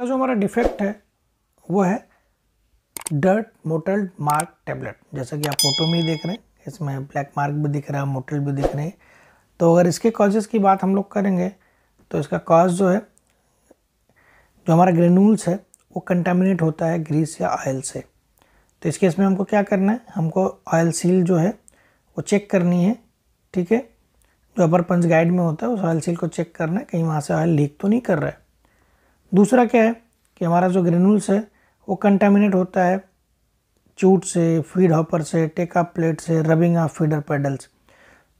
अगला जो हमारा डिफेक्ट है वो है डर्ट मोटल्ड मार्क टेबलेट जैसा कि आप फोटो में ही देख रहे हैं इसमें ब्लैक मार्क भी दिख रहा है मोटल भी दिख रहे हैं तो अगर इसके कॉजेज़ की बात हम लोग करेंगे तो इसका कॉज जो है जो हमारा ग्रेनूल्स है वो कंटेमिनेट होता है ग्रीस या ऑयल से तो इसके इसमें हमको क्या करना है हमको ऑयल सील जो है वो चेक करनी है ठीक है जो अपर पंच गाइड में होता है उस ऑयल सील को चेक करना है कहीं वहाँ से ऑयल लीक तो नहीं कर रहा है दूसरा क्या है कि हमारा जो ग्रेनुल्स है वो कंटेमिनेट होता है चूट से फीड हॉपर से टेकअप प्लेट से रबिंग ऑफ फीडर पेडल्स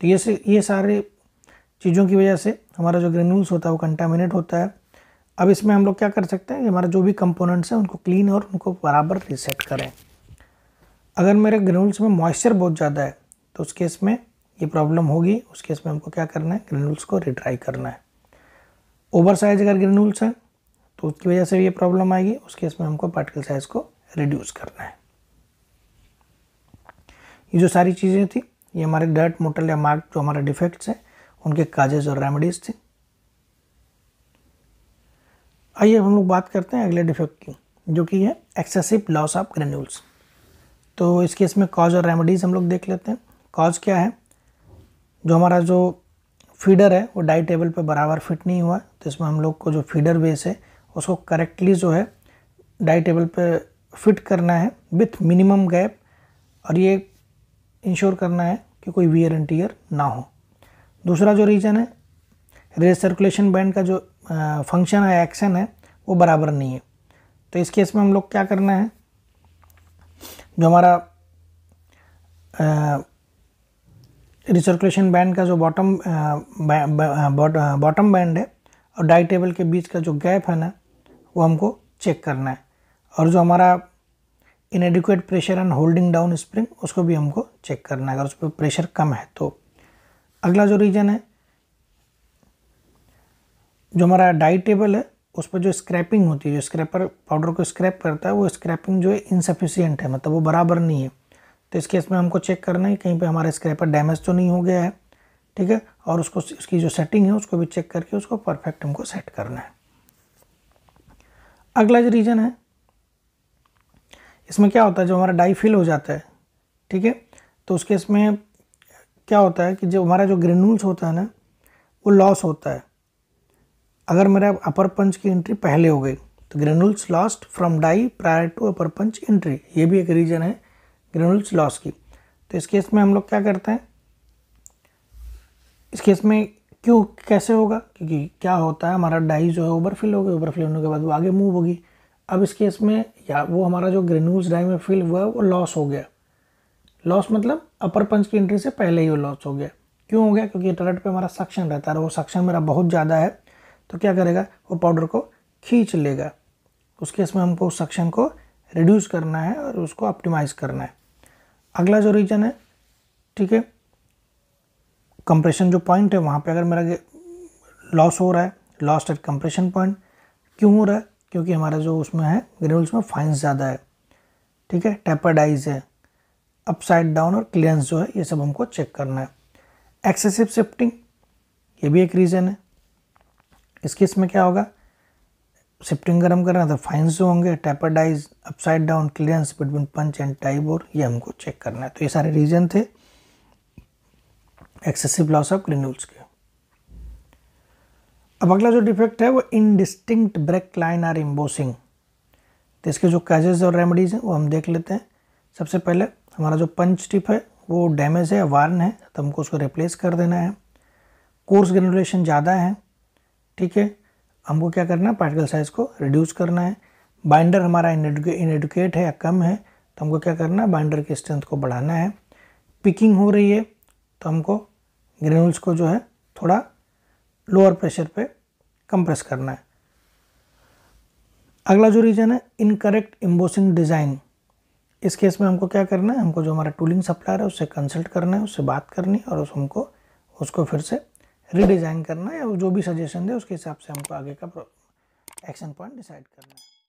तो ये से ये सारे चीज़ों की वजह से हमारा जो ग्रेनुल्स होता है वो कंटेमिनेट होता है अब इसमें हम लोग क्या कर सकते हैं कि हमारा जो भी कंपोनेंट्स हैं उनको क्लीन और उनको बराबर रिसेट करें अगर मेरे ग्रेनुल्स में मॉइस्चर बहुत ज़्यादा है तो उस केस में ये प्रॉब्लम होगी उस केस में हमको क्या करना है ग्रेनुल्स को रिट्राई करना है ओवर साइज अगर ग्रेनुल्स हैं तो उसकी वजह से ये प्रॉब्लम आएगी उस केस में हमको पार्टिकल साइज को रिड्यूस करना है ये जो सारी चीज़ें थी ये हमारे डर्ट मोटल या मार्क जो हमारे डिफेक्ट्स हैं उनके काजेज और रेमेडीज़ थी आइए हम लोग बात करते हैं अगले डिफेक्ट की जो कि है एक्सेसिव लॉस ऑफ ग्रेन्यूल्स तो इस केस में कॉज और रेमेडीज़ हम लोग देख लेते हैं कॉज क्या है जो हमारा जो फीडर है वो डाइट टेबल पर बराबर फिट नहीं हुआ तो इसमें हम लोग को जो फीडर बेस है उसको करेक्टली जो है डाई टेबल पे फिट करना है विथ मिनिमम गैप और ये इंश्योर करना है कि कोई वियर एंड टीयर ना हो दूसरा जो रीजन है रे सर्कुलेशन बैंड का जो फंक्शन है एक्शन है वो बराबर नहीं है तो इस केस में हम लोग क्या करना है जो हमारा रिसर्कुलेशन बैंड का जो बॉटम बॉटम बैंड है और डाई टेबल के बीच का जो गैप है ना वो हमको चेक करना है और जो हमारा inadequate pressure and holding down spring उसको भी हमको चेक करना है अगर उस पर प्रेशर कम है तो अगला जो रीजन है जो हमारा डाई टेबल है उस पर जो स्क्रैपिंग होती है जो स्क्रैपर पाउडर को स्क्रैप करता है वो स्क्रैपिंग जो है इनसफिशियंट है मतलब वो बराबर नहीं है तो इस केस में हमको चेक करना है कहीं पे हमारा स्क्रैपर डैमेज तो नहीं हो गया है ठीक है और उसको उसकी जो सेटिंग है उसको भी चेक करके उसको परफेक्ट हमको सेट करना है अगला जो रीजन है इसमें क्या होता है जो हमारा डाई फिल हो जाता है ठीक है तो उसके इसमें क्या होता है कि जो हमारा जो ग्रेनुल्स होता है ना वो लॉस होता है अगर मेरा अपर पंच की एंट्री पहले हो गई तो granules lost from die prior to upper punch entry ये भी एक रीजन है ग्रेनुल्स लॉस की तो इस केस में हम लोग क्या करते हैं इस केस में क्यों कैसे होगा क्योंकि क्या होता है हमारा डाई जो है ओवरफिल हो गया ओवरफिल होने के बाद वो आगे मूव होगी अब इस केस में या वो हमारा जो ग्रेन्यूल्स डाई में फिल हुआ है वो लॉस हो गया लॉस मतलब अपर पंच की एंट्री से पहले ही वो लॉस हो गया क्यों हो गया क्योंकि टलट पे हमारा सक्शन रहता है वो सक्शन मेरा बहुत ज़्यादा है तो क्या करेगा वो पाउडर को खींच लेगा उस केस में हमको उस सक्शन को रिड्यूस करना है और उसको ऑप्टिमाइज़ करना है अगला जो रीजन है ठीक है कंप्रेशन जो पॉइंट है वहाँ पे अगर मेरा लॉस हो रहा है लॉस्ट एट कंप्रेशन पॉइंट क्यों हो रहा है क्योंकि हमारा जो उसमें है ग्रेनुल्स में फाइंस ज़्यादा है ठीक है टेपरडाइज है अपसाइड डाउन और क्लियरेंस जो है ये सब हमको चेक करना है एक्सेसिव शिफ्टिंग ये भी एक रीज़न है इसके इसमें क्या होगा शिफ्टिंग गर्म कर रहे हैं तो फाइंस जो होंगे tapered dies upside down clearance between punch and die bore ये हमको चेक करना है तो ये सारे रीजन थे एक्सेसिव लॉस ऑफ ग्रेन्यूल्स के अब अगला जो डिफेक्ट है वो indistinct break line or embossing इसके जो कैजेज और रेमेडीज़ हैं वो हम देख लेते हैं सबसे पहले हमारा जो पंच टिप है वो डैमेज है वार्न है तो हमको उसको रिप्लेस कर देना है कोर्स ग्रेनुलेशन ज़्यादा है ठीक है हमको क्या करना है पार्टिकल साइज़ को रिड्यूस करना है बाइंडर हमारा इनएडुकेट है या कम है तो हमको क्या करना है बाइंडर की स्ट्रेंथ को बढ़ाना है पिकिंग हो रही है तो हमको ग्रेनुल्स को जो है थोड़ा लोअर प्रेशर पे कंप्रेस करना है अगला जो रीजन है इनकरेक्ट एम्बोसिंग डिज़ाइन इस केस में हमको क्या करना है हमको जो हमारा टूलिंग सप्लायर है उससे कंसल्ट करना है उससे बात करनी है और उस हमको उसको फिर से रीडिज़ाइन करना है या जो भी सजेशन दे उसके हिसाब से हमको आगे का एक्शन पॉइंट डिसाइड करना है